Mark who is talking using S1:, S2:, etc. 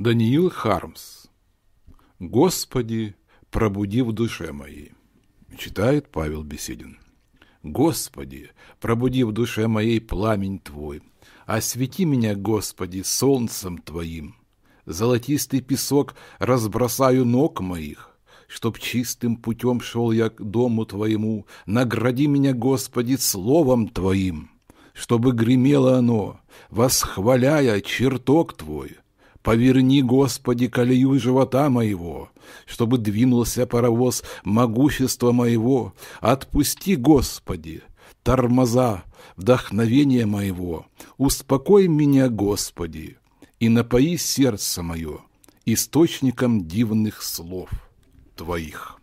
S1: Даниил Хармс. «Господи, пробуди в душе моей», читает Павел Беседин. «Господи, пробуди в душе моей пламень Твой, освети меня, Господи, солнцем Твоим. Золотистый песок разбросаю ног моих, чтоб чистым путем шел я к дому Твоему. Награди меня, Господи, словом Твоим, чтобы гремело оно, восхваляя чертог Твой» Поверни, Господи, колею живота моего, чтобы двинулся паровоз могущества моего. Отпусти, Господи, тормоза вдохновения моего. Успокой меня, Господи, и напои сердце мое источником дивных слов Твоих.